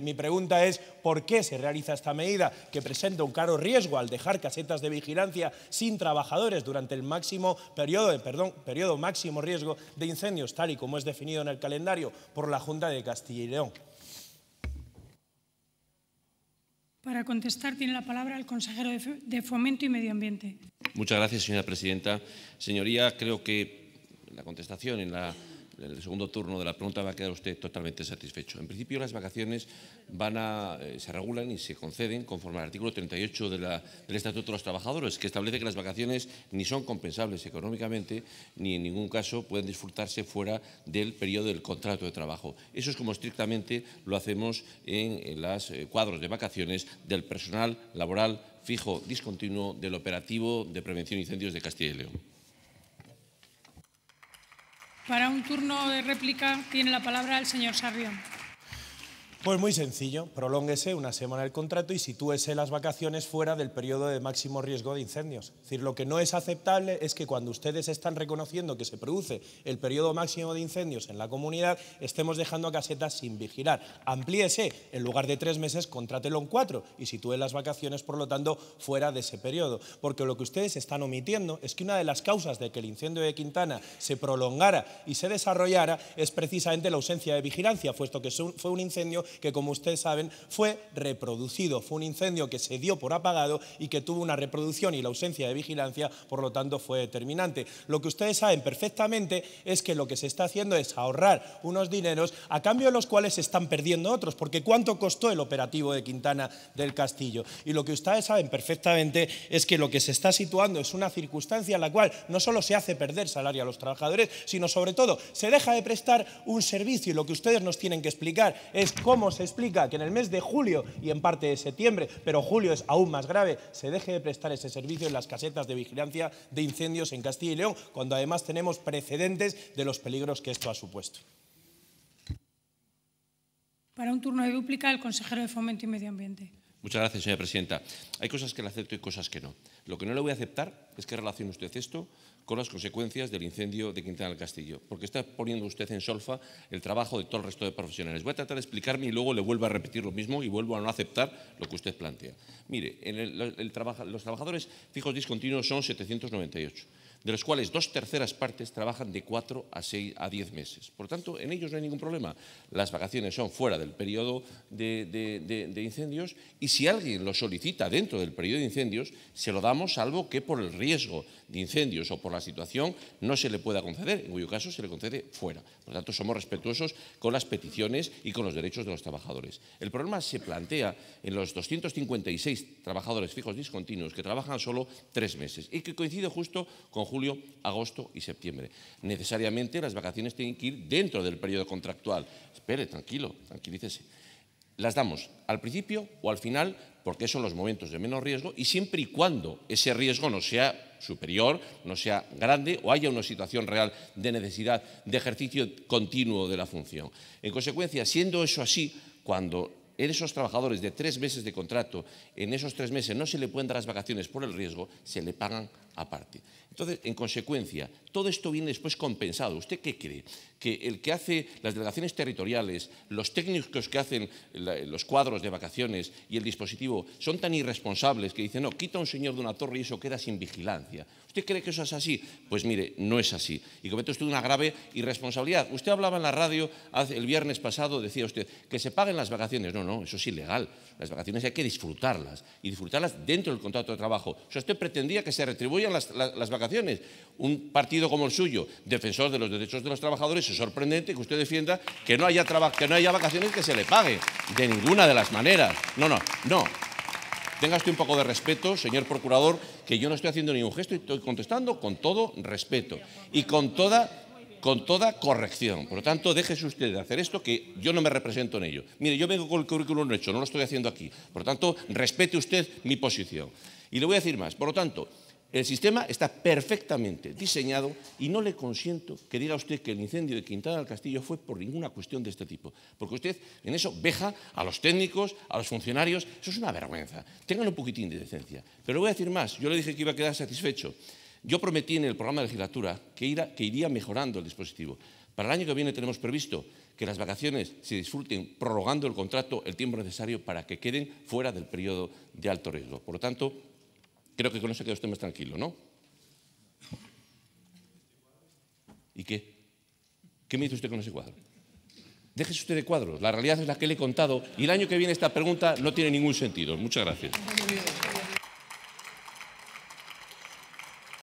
Mi pregunta es, ¿por qué se realiza esta medida que presenta un caro riesgo al dejar casetas de vigilancia sin trabajadores durante el máximo periodo, eh, perdón, periodo máximo riesgo de incendios, tal y como es definido en el calendario por la Junta de Castilla y León? Para contestar tiene la palabra el consejero de Fomento y Medio Ambiente. Muchas gracias, señora presidenta. Señoría, creo que la contestación en la en el segundo turno de la pregunta va a quedar usted totalmente satisfecho. En principio, las vacaciones van a, eh, se regulan y se conceden conforme al artículo 38 de del Estatuto de los Trabajadores, que establece que las vacaciones ni son compensables económicamente ni en ningún caso pueden disfrutarse fuera del periodo del contrato de trabajo. Eso es como estrictamente lo hacemos en, los eh, cuadros de vacaciones del personal laboral fijo discontinuo del operativo de prevención de incendios de Castilla y León. Para un turno de réplica tiene la palabra el señor Sarrión. Pues muy sencillo, prolónguese una semana el contrato y sitúese las vacaciones fuera del periodo de máximo riesgo de incendios. Es decir, lo que no es aceptable es que cuando ustedes están reconociendo que se produce el periodo máximo de incendios en la comunidad, estemos dejando a casetas sin vigilar. Amplíese, en lugar de tres meses, contrátelo en cuatro y sitúe las vacaciones, por lo tanto, fuera de ese periodo. Porque lo que ustedes están omitiendo es que una de las causas de que el incendio de Quintana se prolongara y se desarrollara es precisamente la ausencia de vigilancia, puesto que fue un incendio que como ustedes saben fue reproducido. Fue un incendio que se dio por apagado y que tuvo una reproducción y la ausencia de vigilancia, por lo tanto, fue determinante. Lo que ustedes saben perfectamente es que lo que se está haciendo es ahorrar unos dineros a cambio de los cuales se están perdiendo otros, porque ¿cuánto costó el operativo de Quintana del Castillo? Y lo que ustedes saben perfectamente es que lo que se está situando es una circunstancia en la cual no solo se hace perder salario a los trabajadores, sino sobre todo se deja de prestar un servicio y lo que ustedes nos tienen que explicar es cómo se explica que en el mes de julio y en parte de septiembre, pero julio es aún más grave, se deje de prestar ese servicio en las casetas de vigilancia de incendios en Castilla y León, cuando además tenemos precedentes de los peligros que esto ha supuesto? Para un turno de dúplica, el consejero de Fomento y Medio Ambiente. Muchas gracias, señora presidenta. Hay cosas que le acepto y cosas que no. Lo que no le voy a aceptar es que relacione usted esto con las consecuencias del incendio de Quintana del Castillo, porque está poniendo usted en solfa el trabajo de todo el resto de profesionales. Voy a tratar de explicarme y luego le vuelvo a repetir lo mismo y vuelvo a no aceptar lo que usted plantea. Mire, los trabajadores fijos discontinuos son 798 de los cuales dos terceras partes trabajan de cuatro a 6 a 10 meses. Por tanto, en ellos no hay ningún problema. Las vacaciones son fuera del periodo de, incendios y si alguien lo solicita dentro del periodo de incendios, se lo damos salvo que por el riesgo de incendios o por la situación no se le pueda conceder, en cuyo caso se le concede fuera. Por tanto, somos respetuosos con las peticiones y con los derechos de los trabajadores. El problema se plantea en los 256 trabajadores fijos discontinuos que trabajan solo tres meses y que coincide justo con julio, agosto y septiembre. Necesariamente las vacaciones tienen que ir dentro del periodo contractual. Espere, tranquilo, tranquilícese. Las damos al principio o al final porque son los momentos de menos riesgo y siempre y cuando ese riesgo no sea superior, no sea grande o haya una situación real de necesidad de ejercicio continuo de la función. En consecuencia, siendo eso así, cuando en esos trabajadores de tres meses de contrato, en esos tres meses no se le pueden dar las vacaciones por el riesgo, se le pagan aparte. Entonces, en consecuencia, todo esto viene después compensado. ¿Usted qué cree? Que el que hace las delegaciones territoriales, los técnicos que hacen los cuadros de vacaciones y el dispositivo son tan irresponsables que dicen, no, quita un señor de una torre y eso queda sin vigilancia. ¿Usted cree que eso es así? Pues mire, no es así. Y comete usted una grave irresponsabilidad. Usted hablaba en la radio el viernes pasado, decía usted, que se paguen las vacaciones. No, no, eso es ilegal. Las vacaciones hay que disfrutarlas y disfrutarlas dentro del contrato de trabajo. O usted pretendía que se retribuyan las, vacaciones. Un partido como el suyo, defensor de los derechos de los trabajadores, es sorprendente que usted defienda que no haya, que no haya vacaciones que se le pague. De ninguna de las maneras. No, no, no. Tenga usted un poco de respeto, señor procurador, que yo no estoy haciendo ningún gesto y estoy contestando con todo respeto y con toda con toda corrección. Por lo tanto, déjese usted de hacer esto que yo no me represento en ello. Mire, yo vengo con el currículum hecho, no lo estoy haciendo aquí. Por lo tanto, respete usted mi posición. Y le voy a decir más. Por lo tanto, el sistema está perfectamente diseñado y no le consiento que diga usted que el incendio de Quintana del Castillo fue por ninguna cuestión de este tipo, porque usted en eso veja a los técnicos, a los funcionarios, eso es una vergüenza. Tengan un poquitín de decencia. Pero le voy a decir más, yo le dije que iba a quedar satisfecho. Yo prometí en el programa de legislatura que, iría mejorando el dispositivo. Para el año que viene tenemos previsto que las vacaciones se disfruten prorrogando el contrato el tiempo necesario para que queden fuera del periodo de alto riesgo. Por lo tanto, creo que con eso queda usted más tranquilo, ¿no? ¿Y qué? ¿Qué me dice usted con ese cuadro? Déjese usted de cuadros. La realidad es la que le he contado y el año que viene esta pregunta no tiene ningún sentido. Muchas gracias.